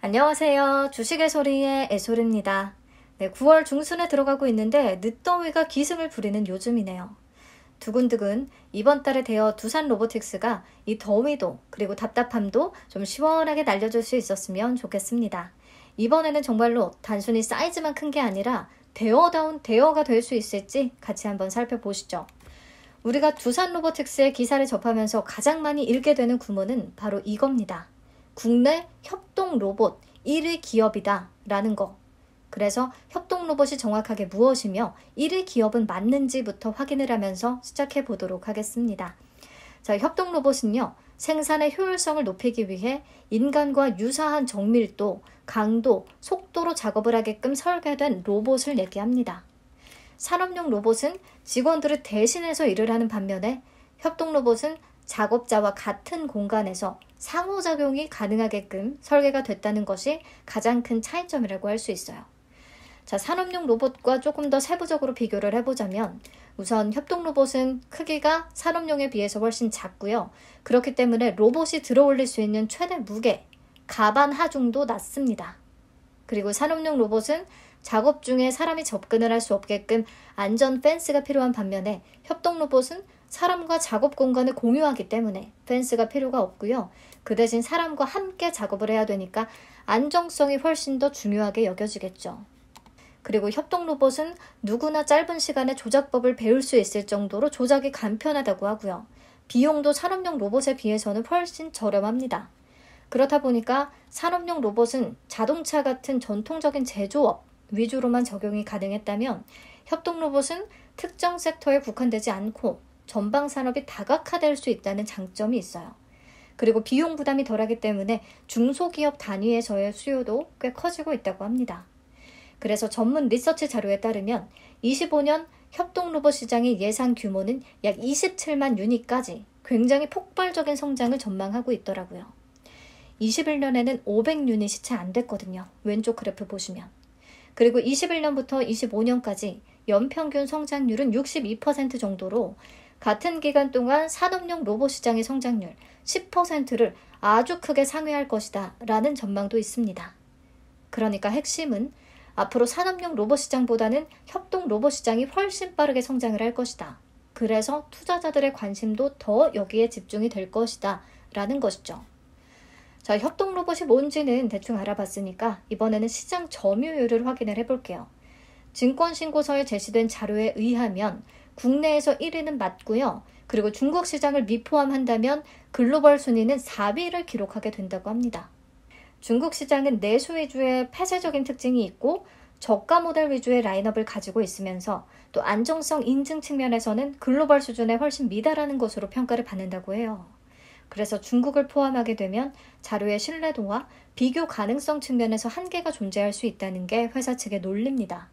안녕하세요. 주식의 소리의 애솔입니다. 네, 9월 중순에 들어가고 있는데 늦더위가 기승을 부리는 요즘이네요. 두근두근 이번 달에 되어 두산 로보틱스가 이 더위도 그리고 답답함도 좀 시원하게 날려줄 수 있었으면 좋겠습니다. 이번에는 정말로 단순히 사이즈만 큰 게 아니라 대어다운 대어가 될 수 있을지 같이 한번 살펴보시죠. 우리가 두산 로보틱스의 기사를 접하면서 가장 많이 읽게 되는 구문은 바로 이겁니다. 국내 협동 로봇 1위 기업이다 라는 거. 그래서 협동 로봇이 정확하게 무엇이며 1위 기업은 맞는지부터 확인을 하면서 시작해 보도록 하겠습니다. 자, 협동 로봇은요. 생산의 효율성을 높이기 위해 인간과 유사한 정밀도, 강도, 속도로 작업을 하게끔 설계된 로봇을 얘기합니다. 산업용 로봇은 직원들을 대신해서 일을 하는 반면에 협동 로봇은 작업자와 같은 공간에서 상호작용이 가능하게끔 설계가 됐다는 것이 가장 큰 차이점이라고 할 수 있어요. 자, 산업용 로봇과 조금 더 세부적으로 비교를 해보자면 우선 협동 로봇은 크기가 산업용에 비해서 훨씬 작고요. 그렇기 때문에 로봇이 들어올릴 수 있는 최대 무게, 가반 하중도 낮습니다. 그리고 산업용 로봇은 작업 중에 사람이 접근을 할 수 없게끔 안전 펜스가 필요한 반면에 협동 로봇은 사람과 작업 공간을 공유하기 때문에 펜스가 필요가 없고요. 그 대신 사람과 함께 작업을 해야 되니까 안정성이 훨씬 더 중요하게 여겨지겠죠. 그리고 협동 로봇은 누구나 짧은 시간에 조작법을 배울 수 있을 정도로 조작이 간편하다고 하고요. 비용도 산업용 로봇에 비해서는 훨씬 저렴합니다. 그렇다 보니까 산업용 로봇은 자동차 같은 전통적인 제조업 위주로만 적용이 가능했다면 협동 로봇은 특정 섹터에 국한되지 않고 전방 산업이 다각화될 수 있다는 장점이 있어요. 그리고 비용 부담이 덜하기 때문에 중소기업 단위에서의 수요도 꽤 커지고 있다고 합니다. 그래서 전문 리서치 자료에 따르면 25년 협동 로봇 시장의 예상 규모는 약 27만 유닛까지 굉장히 폭발적인 성장을 전망하고 있더라고요. 21년에는 500 유닛이 채 안 됐거든요. 왼쪽 그래프 보시면. 그리고 21년부터 25년까지 연평균 성장률은 62% 정도로 같은 기간 동안 산업용 로봇 시장의 성장률 10%를 아주 크게 상회할 것이다 라는 전망도 있습니다. 그러니까 핵심은 앞으로 산업용 로봇 시장보다는 협동 로봇 시장이 훨씬 빠르게 성장을 할 것이다. 그래서 투자자들의 관심도 더 여기에 집중이 될 것이다 라는 것이죠. 자, 협동 로봇이 뭔지는 대충 알아봤으니까 이번에는 시장 점유율을 확인을 해볼게요. 증권신고서에 제시된 자료에 의하면 국내에서 1위는 맞고요. 그리고 중국 시장을 미포함한다면 글로벌 순위는 4위를 기록하게 된다고 합니다. 중국 시장은 내수 위주의 폐쇄적인 특징이 있고 저가 모델 위주의 라인업을 가지고 있으면서 또 안정성 인증 측면에서는 글로벌 수준에 훨씬 미달하는 것으로 평가를 받는다고 해요. 그래서 중국을 포함하게 되면 자료의 신뢰도와 비교 가능성 측면에서 한계가 존재할 수 있다는 게 회사 측의 논리입니다.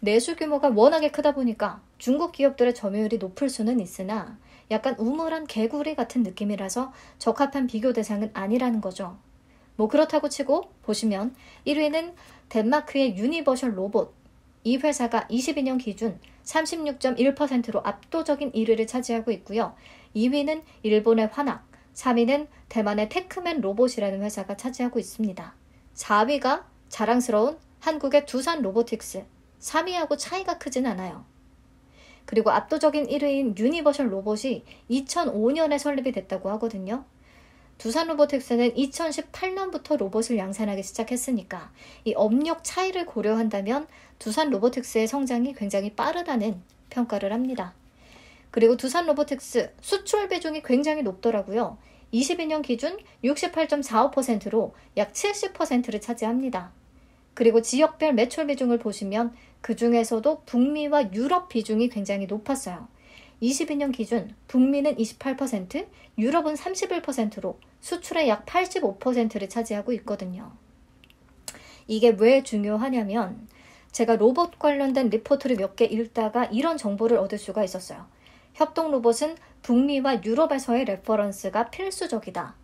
내수 규모가 워낙에 크다 보니까 중국 기업들의 점유율이 높을 수는 있으나 약간 우물한 개구리 같은 느낌이라서 적합한 비교 대상은 아니라는 거죠. 뭐 그렇다고 치고 보시면 1위는 덴마크의 유니버셜 로봇. 이 회사가 22년 기준 36.1%로 압도적인 1위를 차지하고 있고요. 2위는 일본의 환악, 3위는 대만의 테크맨 로봇이라는 회사가 차지하고 있습니다. 4위가 자랑스러운 한국의 두산 로보틱스, 3위하고 차이가 크진 않아요. 그리고 압도적인 1위인 유니버셜 로봇이 2005년에 설립이 됐다고 하거든요. 두산 로보틱스는 2018년부터 로봇을 양산하기 시작했으니까 이 업력 차이를 고려한다면 두산 로보틱스의 성장이 굉장히 빠르다는 평가를 합니다. 그리고 두산 로보텍스 수출 비중이 굉장히 높더라고요. 22년 기준 68.45%로 약 70%를 차지합니다. 그리고 지역별 매출 비중을 보시면 그 중에서도 북미와 유럽 비중이 굉장히 높았어요. 22년 기준 북미는 28%, 유럽은 31%로 수출의 약 85%를 차지하고 있거든요. 이게 왜 중요하냐면 제가 로봇 관련된 리포트를 몇 개 읽다가 이런 정보를 얻을 수가 있었어요. 협동 로봇은 북미와 유럽에서의 레퍼런스가 필수적이다.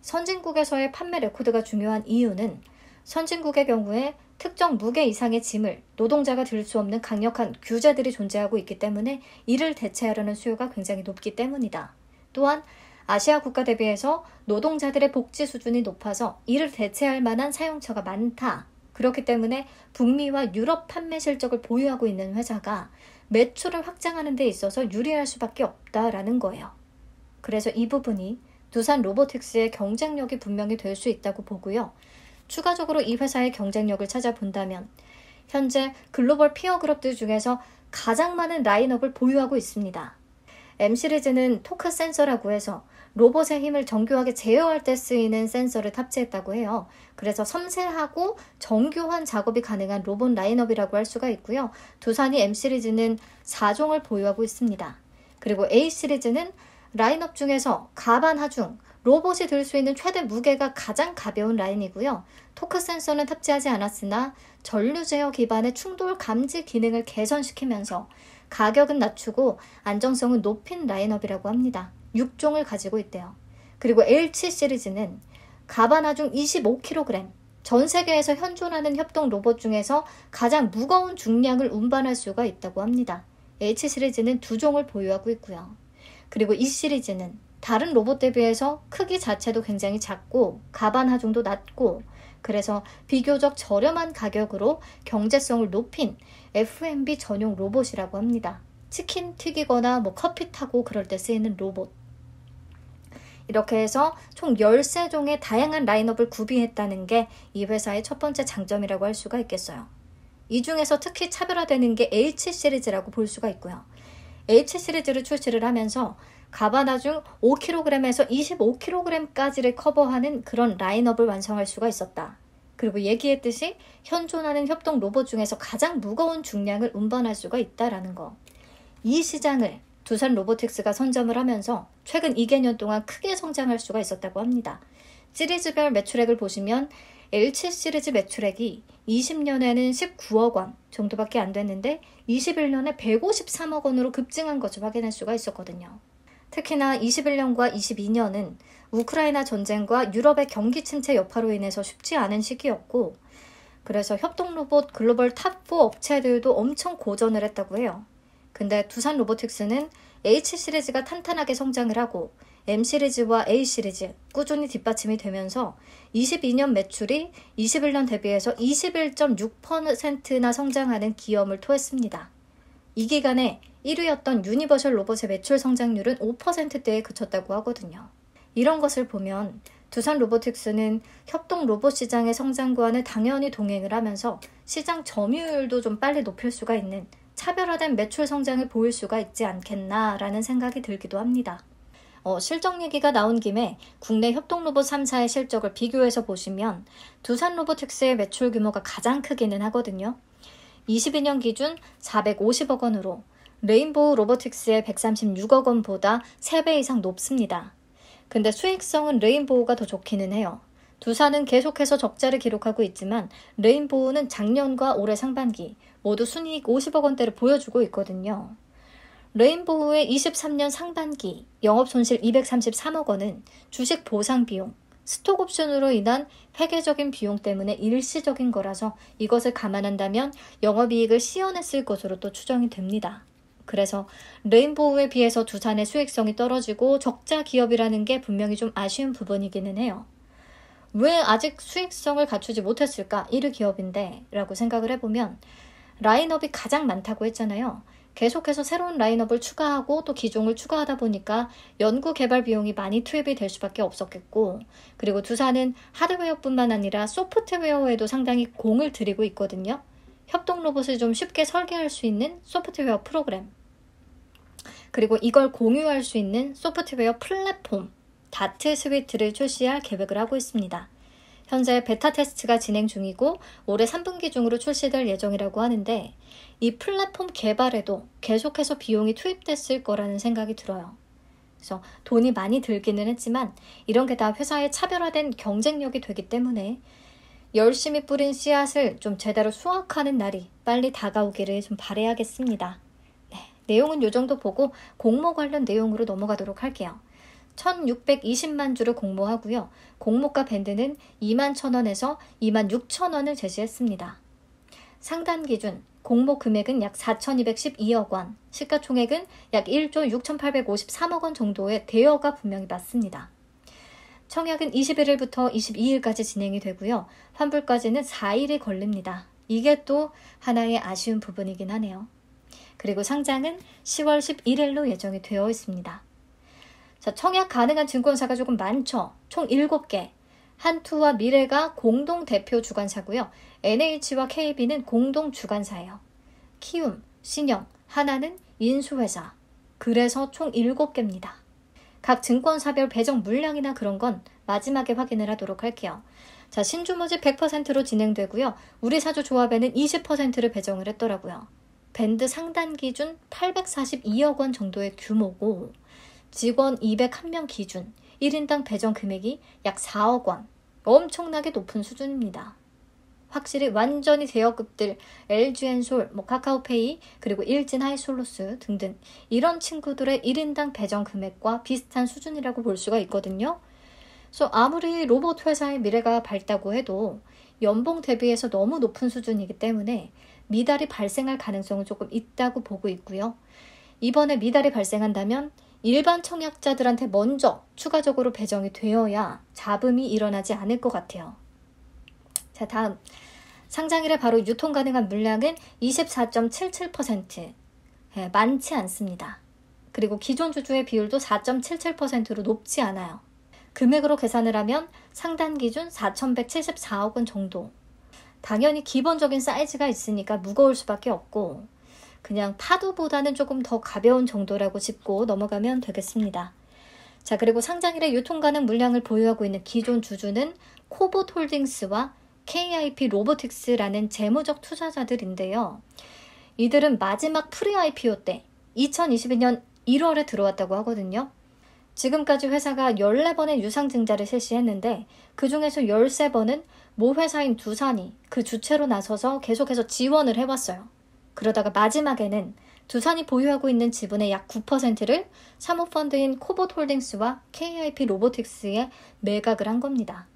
선진국에서의 판매 레코드가 중요한 이유는 선진국의 경우에 특정 무게 이상의 짐을 노동자가 들 수 없는 강력한 규제들이 존재하고 있기 때문에 이를 대체하려는 수요가 굉장히 높기 때문이다. 또한 아시아 국가 대비해서 노동자들의 복지 수준이 높아서 이를 대체할 만한 사용처가 많다. 그렇기 때문에 북미와 유럽 판매 실적을 보유하고 있는 회사가 매출을 확장하는 데 있어서 유리할 수밖에 없다라는 거예요. 그래서 이 부분이 두산 로보틱스의 경쟁력이 분명히 될 수 있다고 보고요. 추가적으로 이 회사의 경쟁력을 찾아본다면 현재 글로벌 피어 그룹들 중에서 가장 많은 라인업을 보유하고 있습니다. M 시리즈는 토크 센서라고 해서 로봇의 힘을 정교하게 제어할 때 쓰이는 센서를 탑재했다고 해요. 그래서 섬세하고 정교한 작업이 가능한 로봇 라인업이라고 할 수가 있고요. 두산이 M 시리즈는 4종을 보유하고 있습니다. 그리고 A 시리즈는 라인업 중에서 가반 하중, 로봇이 들 수 있는 최대 무게가 가장 가벼운 라인이고요. 토크 센서는 탑재하지 않았으나 전류 제어 기반의 충돌 감지 기능을 개선시키면서 가격은 낮추고 안정성은 높인 라인업이라고 합니다. 6종을 가지고 있대요. 그리고 L7 시리즈는 가바나 중 25kg, 전 세계에서 현존하는 협동 로봇 중에서 가장 무거운 중량을 운반할 수가 있다고 합니다. H 시리즈는 두 종을 보유하고 있고요. 그리고 E 시리즈는 다른 로봇 대비해서 크기 자체도 굉장히 작고 가반 하중도 낮고 그래서 비교적 저렴한 가격으로 경제성을 높인 FMB 전용 로봇이라고 합니다. 치킨 튀기거나 뭐 커피 타고 그럴 때 쓰이는 로봇. 이렇게 해서 총 13종의 다양한 라인업을 구비했다는 게 이 회사의 첫 번째 장점이라고 할 수가 있겠어요. 이 중에서 특히 차별화되는 게 H 시리즈라고 볼 수가 있고요. H 시리즈를 출시를 하면서 가바나 중 5kg에서 25kg까지를 커버하는 그런 라인업을 완성할 수가 있었다. 그리고 얘기했듯이 현존하는 협동 로봇 중에서 가장 무거운 중량을 운반할 수가 있다라는 거. 이 시장을 두산 로보틱스가 선점을 하면서 최근 2개년 동안 크게 성장할 수가 있었다고 합니다. 시리즈별 매출액을 보시면 L7 시리즈 매출액이 20년에는 19억 원 정도밖에 안 됐는데 21년에 153억 원으로 급증한 것을 확인할 수가 있었거든요. 특히나 21년과 22년은 우크라이나 전쟁과 유럽의 경기 침체 여파로 인해서 쉽지 않은 시기였고 그래서 협동 로봇 글로벌 탑4 업체들도 엄청 고전을 했다고 해요. 근데 두산 로보틱스는 H 시리즈가 탄탄하게 성장을 하고 M 시리즈와 A 시리즈 꾸준히 뒷받침이 되면서 22년 매출이 21년 대비해서 21.6%나 성장하는 기염을 토했습니다. 이 기간에 1위였던 유니버셜 로봇의 매출 성장률은 5%대에 그쳤다고 하거든요. 이런 것을 보면 두산 로보틱스는 협동 로봇 시장의 성장과는 당연히 동행을 하면서 시장 점유율도 좀 빨리 높일 수가 있는 차별화된 매출 성장을 보일 수가 있지 않겠나라는 생각이 들기도 합니다. 어, 실적 얘기가 나온 김에 국내 협동로봇 3사의 실적을 비교해서 보시면 두산 로보틱스의 매출 규모가 가장 크기는 하거든요. 22년 기준 450억 원으로 레인보우 로보틱스의 136억 원보다 3배 이상 높습니다. 근데 수익성은 레인보우가 더 좋기는 해요. 두산은 계속해서 적자를 기록하고 있지만 레인보우는 작년과 올해 상반기 모두 순이익 50억 원대를 보여주고 있거든요. 레인보우의 23년 상반기 영업 손실 233억 원은 주식 보상 비용, 스톡 옵션으로 인한 회계적인 비용 때문에 일시적인 거라서 이것을 감안한다면 영업이익을 시연했을 것으로 또 추정이 됩니다. 그래서 레인보우에 비해서 두산의 수익성이 떨어지고 적자 기업이라는 게 분명히 좀 아쉬운 부분이기는 해요. 왜 아직 수익성을 갖추지 못했을까? 이르 기업인데 라고 생각을 해보면 라인업이 가장 많다고 했잖아요. 계속해서 새로운 라인업을 추가하고 또 기종을 추가하다 보니까 연구 개발 비용이 많이 투입이 될 수밖에 없었겠고 그리고 두산은 하드웨어뿐만 아니라 소프트웨어에도 상당히 공을 들이고 있거든요. 협동 로봇을 좀 쉽게 설계할 수 있는 소프트웨어 프로그램 그리고 이걸 공유할 수 있는 소프트웨어 플랫폼 다트 스위트를 출시할 계획을 하고 있습니다. 현재 베타 테스트가 진행 중이고 올해 3분기 중으로 출시될 예정이라고 하는데 이 플랫폼 개발에도 계속해서 비용이 투입됐을 거라는 생각이 들어요. 그래서 돈이 많이 들기는 했지만 이런 게 다 회사의 차별화된 경쟁력이 되기 때문에 열심히 뿌린 씨앗을 좀 제대로 수확하는 날이 빨리 다가오기를 좀 바래야겠습니다. 네, 내용은 요 정도 보고 공모 관련 내용으로 넘어가도록 할게요. 1,620만 주를 공모하고요. 공모가 밴드는 2만 1,000원에서 2만 6,000원을 제시했습니다. 상단 기준 공모 금액은 약 4,212억 원, 시가총액은 약 1조 6,853억 원 정도의 대여가 분명히 맞습니다. 청약은 21일부터 22일까지 진행이 되고요. 환불까지는 4일이 걸립니다. 이게 또 하나의 아쉬운 부분이긴 하네요. 그리고 상장은 10월 11일로 예정이 되어 있습니다. 자, 청약 가능한 증권사가 조금 많죠. 총 7개. 한투와 미래가 공동 대표 주관사고요. NH와 KB는 공동 주관사예요. 키움, 신영, 하나는 인수회사. 그래서 총 7개입니다. 각 증권사별 배정 물량이나 그런 건 마지막에 확인을 하도록 할게요. 자, 신주모집 100%로 진행되고요. 우리 사주 조합에는 20%를 배정을 했더라고요. 밴드 상단 기준 842억 원 정도의 규모고 직원 201명 기준 1인당 배정 금액이 약 4억 원. 엄청나게 높은 수준입니다. 확실히 완전히 대여급들 LG엔솔, 뭐 카카오페이, 그리고 일진 하이솔로스 등등 이런 친구들의 1인당 배정 금액과 비슷한 수준이라고 볼 수가 있거든요. 그래서 아무리 로봇 회사의 미래가 밝다고 해도 연봉 대비해서 너무 높은 수준이기 때문에 미달이 발생할 가능성은 조금 있다고 보고 있고요. 이번에 미달이 발생한다면 일반 청약자들한테 먼저 추가적으로 배정이 되어야 잡음이 일어나지 않을 것 같아요. 자, 다음. 상장일에 바로 유통 가능한 물량은 24.77%. 네, 예, 많지 않습니다. 그리고 기존 주주의 비율도 4.77%로 높지 않아요. 금액으로 계산을 하면 상단 기준 4,174억 원 정도. 당연히 기본적인 사이즈가 있으니까 무거울 수밖에 없고, 그냥 파도보다는 조금 더 가벼운 정도라고 짚고 넘어가면 되겠습니다. 자, 그리고 상장일에 유통 가능 물량을 보유하고 있는 기존 주주는 코봇 홀딩스와 KIP 로보틱스라는 재무적 투자자들인데요. 이들은 마지막 프리 IPO 때 2022년 1월에 들어왔다고 하거든요. 지금까지 회사가 14번의 유상증자를 실시했는데 그 중에서 13번은 모 회사인 두산이 그 주체로 나서서 계속해서 지원을 해왔어요. 그러다가 마지막에는 두산이 보유하고 있는 지분의 약 9%를 사모펀드인 코봇 홀딩스와 KIP 로보틱스에 매각을 한 겁니다.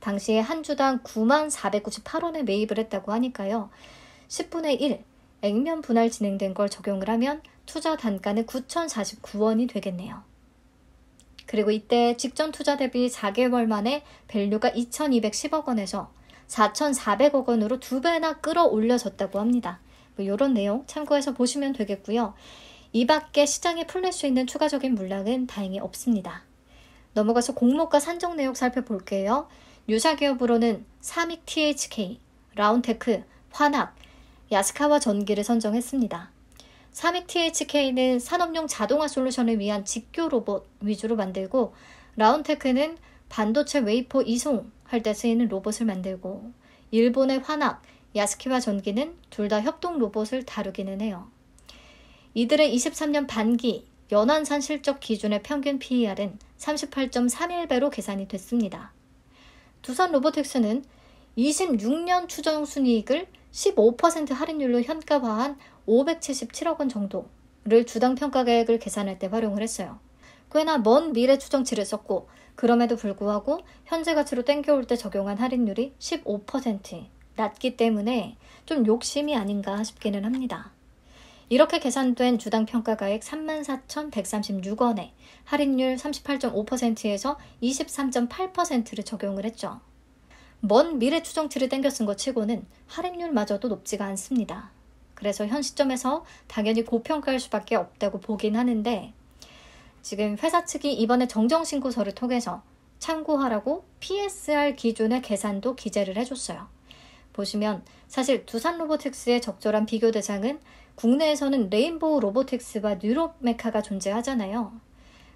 당시에 한 주당 9만 498원에 매입을 했다고 하니까요. 10분의 1, 액면 분할 진행된 걸 적용을 하면 투자 단가는 9,049원이 되겠네요. 그리고 이때 직전 투자 대비 4개월 만에 밸류가 2,210억 원에서 4,400억 원으로 두 배나 끌어올려졌다고 합니다. 뭐 이런 내용 참고해서 보시면 되겠고요. 이 밖에 시장에 풀릴 수 있는 추가적인 물량은 다행히 없습니다. 넘어가서 공모가 산정 내역 살펴볼게요. 유사 기업으로는 삼익 THK, 라운테크, 환합, 야스카와 전기를 선정했습니다. 삼익 THK는 산업용 자동화 솔루션을 위한 직교 로봇 위주로 만들고 라운테크는 반도체 웨이퍼 이송할 때 쓰이는 로봇을 만들고 일본의 환합, 야스키와 전기는 둘 다 협동 로봇을 다루기는 해요. 이들의 23년 반기 연안산 실적 기준의 평균 PER은 38.31배로 계산이 됐습니다. 두산 로보텍스는 26년 추정 순이익을 15% 할인율로 현가화한 577억 원 정도를 주당 평가 계획을 계산할 때 활용을 했어요. 꽤나 먼 미래 추정치를 썼고 그럼에도 불구하고 현재 가치로 땡겨올 때 적용한 할인율이 15% 낮기 때문에 좀 욕심이 아닌가 싶기는 합니다. 이렇게 계산된 주당 평가가액 34,136원에 할인율 38.5%에서 23.8%를 적용을 했죠. 먼 미래 추정치를 땡겨 쓴 것 치고는 할인율마저도 높지가 않습니다. 그래서 현 시점에서 당연히 고평가할 수밖에 없다고 보긴 하는데 지금 회사 측이 이번에 정정신고서를 통해서 참고하라고 PSR 기준의 계산도 기재를 해줬어요. 보시면 사실 두산 로보틱스의 적절한 비교 대상은 국내에서는 레인보우 로보틱스와 뉴로메카가 존재하잖아요.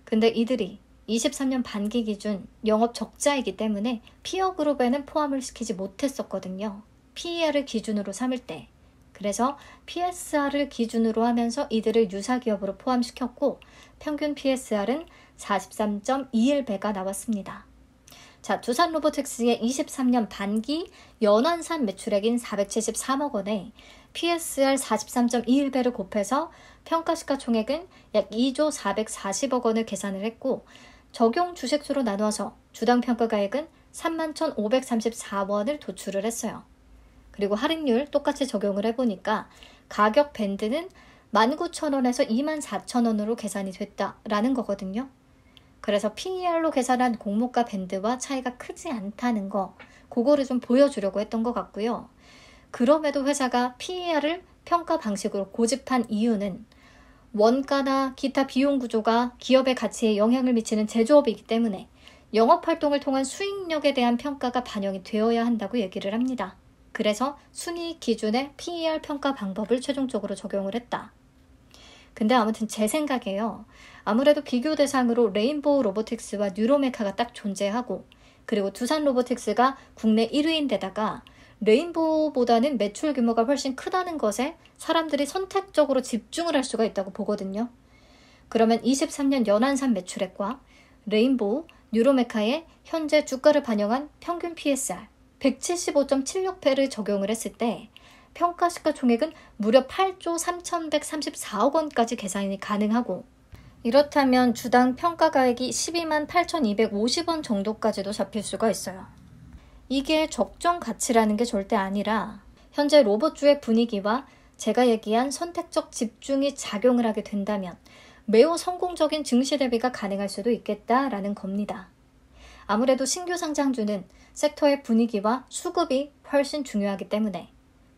근데 이들이 23년 반기 기준 영업 적자이기 때문에 피어 그룹에는 포함을 시키지 못했었거든요. PER을 기준으로 삼을 때. 그래서 PSR을 기준으로 하면서 이들을 유사 기업으로 포함시켰고 평균 PSR은 43.21배가 나왔습니다. 자, 두산 로보틱스의 23년 반기 연환산 매출액인 473억 원에 PSR 43.21배를 곱해서 평가 시가총액은 약 2조 440억 원을 계산을 했고 적용 주식수로 나누어서 주당 평가가액은 31,534원을 도출을 했어요. 그리고 할인율 똑같이 적용을 해보니까 가격 밴드는 19,000원에서 24,000원으로 계산이 됐다라는 거거든요. 그래서 PER로 계산한 공모가 밴드와 차이가 크지 않다는 거, 그거를 좀 보여주려고 했던 것 같고요. 그럼에도 회사가 PER을 평가 방식으로 고집한 이유는 원가나 기타 비용 구조가 기업의 가치에 영향을 미치는 제조업이기 때문에 영업 활동을 통한 수익력에 대한 평가가 반영이 되어야 한다고 얘기를 합니다. 그래서 순이익 기준의 PER 평가 방법을 최종적으로 적용을 했다. 근데 아무튼 제 생각에요. 아무래도 비교 대상으로 레인보우 로보틱스와 뉴로메카가 딱 존재하고 그리고 두산 로보틱스가 국내 1위인데다가 레인보우보다는 매출 규모가 훨씬 크다는 것에 사람들이 선택적으로 집중을 할 수가 있다고 보거든요. 그러면 23년 연한산 매출액과 레인보우, 뉴로메카의 현재 주가를 반영한 평균 PSR 175.76배를 적용을 했을 때 평가 시가총액은 무려 8조 3,134억 원까지 계산이 가능하고 이렇다면 주당 평가가액이 12만 8,250원 정도까지도 잡힐 수가 있어요. 이게 적정 가치라는 게 절대 아니라 현재 로봇주의 분위기와 제가 얘기한 선택적 집중이 작용을 하게 된다면 매우 성공적인 증시 대비가 가능할 수도 있겠다라는 겁니다. 아무래도 신규 상장주는 섹터의 분위기와 수급이 훨씬 중요하기 때문에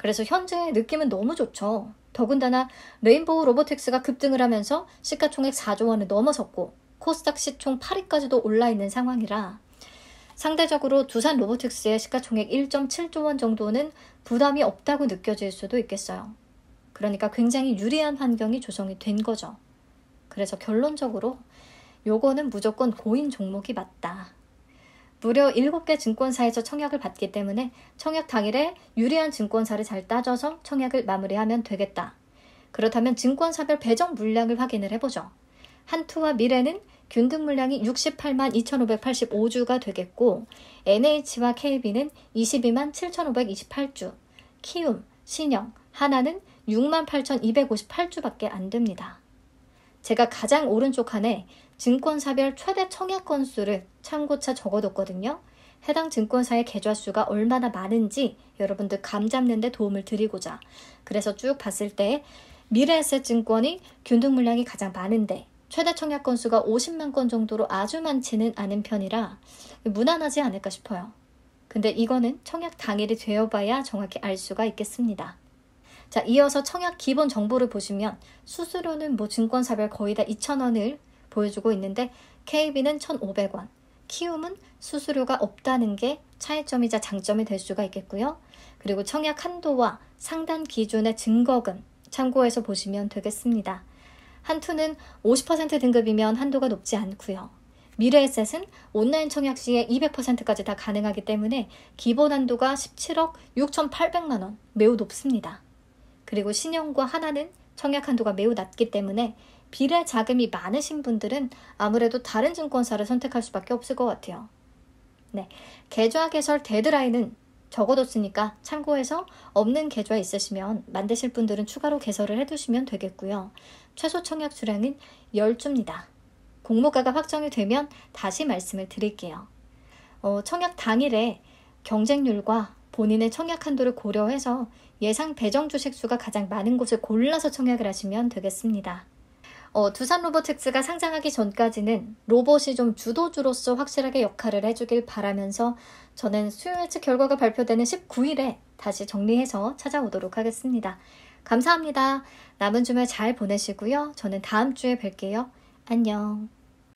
그래서 현재 느낌은 너무 좋죠. 더군다나 레인보우 로보텍스가 급등을 하면서 시가총액 4조 원을 넘어섰고 코스닥 시총 8위까지도 올라 있는 상황이라 상대적으로 두산 로보텍스의 시가총액 1.7조 원 정도는 부담이 없다고 느껴질 수도 있겠어요. 그러니까 굉장히 유리한 환경이 조성이 된 거죠. 그래서 결론적으로 요거는 무조건 고인 종목이 맞다. 무려 7개 증권사에서 청약을 받기 때문에 청약 당일에 유리한 증권사를 잘 따져서 청약을 마무리하면 되겠다. 그렇다면 증권사별 배정 물량을 확인을 해보죠. 한투와 미래는 균등 물량이 68만 2,585주가 되겠고 NH와 KB는 22만 7,528주, 키움, 신영, 하나는 6만 8,258주밖에 안 됩니다. 제가 가장 오른쪽 칸에 증권사별 최대 청약 건수를 참고차 적어뒀거든요. 해당 증권사의 계좌수가 얼마나 많은지 여러분들 감 잡는 데 도움을 드리고자 그래서 쭉 봤을 때 미래에셋증권이 균등 물량이 가장 많은데 최대 청약 건수가 50만 건 정도로 아주 많지는 않은 편이라 무난하지 않을까 싶어요. 근데 이거는 청약 당일이 되어봐야 정확히 알 수가 있겠습니다. 자, 이어서 청약 기본 정보를 보시면 수수료는 뭐 증권사별 거의 다2천원을 보여주고 있는데 KB는 1,500원, 키움은 수수료가 없다는 게 차이점이자 장점이 될 수가 있겠고요. 그리고 청약 한도와 상단 기준의 증거금 참고해서 보시면 되겠습니다. 한투는 50% 등급이면 한도가 높지 않고요. 미래에셋은 온라인 청약 시에 200%까지 다 가능하기 때문에 기본 한도가 17억 6,800만 원 매우 높습니다. 그리고 신형과 하나는 청약 한도가 매우 낮기 때문에 비례 자금이 많으신 분들은 아무래도 다른 증권사를 선택할 수밖에 없을 것 같아요. 네, 계좌 개설 데드라인은 적어뒀으니까 참고해서 없는 계좌 있으시면 만드실 분들은 추가로 개설을 해두시면 되겠고요. 최소 청약 수량은 10주입니다. 공모가가 확정이 되면 다시 말씀을 드릴게요. 어, 청약 당일에 경쟁률과 본인의 청약 한도를 고려해서 예상 배정 주식 수가 가장 많은 곳을 골라서 청약을 하시면 되겠습니다. 어, 두산 로보틱스가 상장하기 전까지는 로봇이 좀 주도주로서 확실하게 역할을 해주길 바라면서 저는 수요일 치 결과가 발표되는 19일에 다시 정리해서 찾아오도록 하겠습니다. 감사합니다. 남은 주말 잘 보내시고요. 저는 다음 주에 뵐게요. 안녕.